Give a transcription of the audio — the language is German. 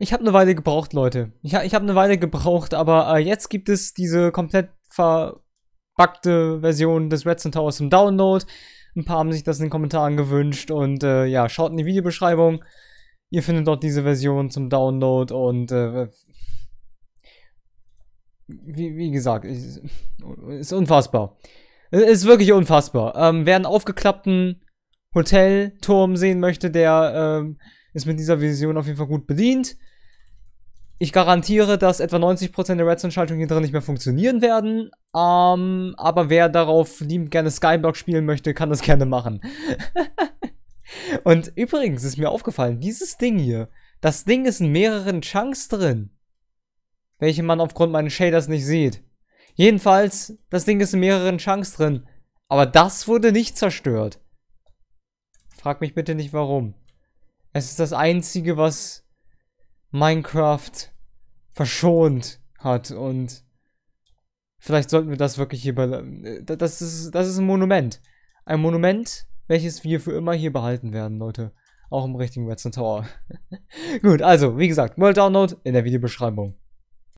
Ich habe eine Weile gebraucht, Leute. Ich, ich habe eine Weile gebraucht, aber äh, jetzt gibt es diese komplett verbackte Version des Redstone Towers zum Download. Ein paar haben sich das in den Kommentaren gewünscht und äh, ja, schaut in die Videobeschreibung. Ihr findet dort diese Version zum Download und äh, wie, wie, gesagt, ist, ist unfassbar. Ist wirklich unfassbar. Ähm, wer einen aufgeklappten Hotelturm sehen möchte, der ähm, ist mit dieser Vision auf jeden Fall gut bedient. Ich garantiere, dass etwa 90% der Redstone-Schaltungen hier drin nicht mehr funktionieren werden. Ähm, aber wer darauf liebend gerne Skyblock spielen möchte, kann das gerne machen. Und übrigens ist mir aufgefallen, dieses Ding hier, das Ding ist in mehreren Chunks drin. Welche man aufgrund meines Shaders nicht sieht. Jedenfalls, das Ding ist in mehreren Chunks drin. Aber das wurde nicht zerstört. Frag mich bitte nicht warum. Es ist das einzige, was Minecraft verschont hat und vielleicht sollten wir das wirklich hier äh, das ist das ist ein Monument. Ein Monument, welches wir für immer hier behalten werden, Leute. Auch im richtigen Redstone Tower. Gut, also, wie gesagt, World Download in der Videobeschreibung.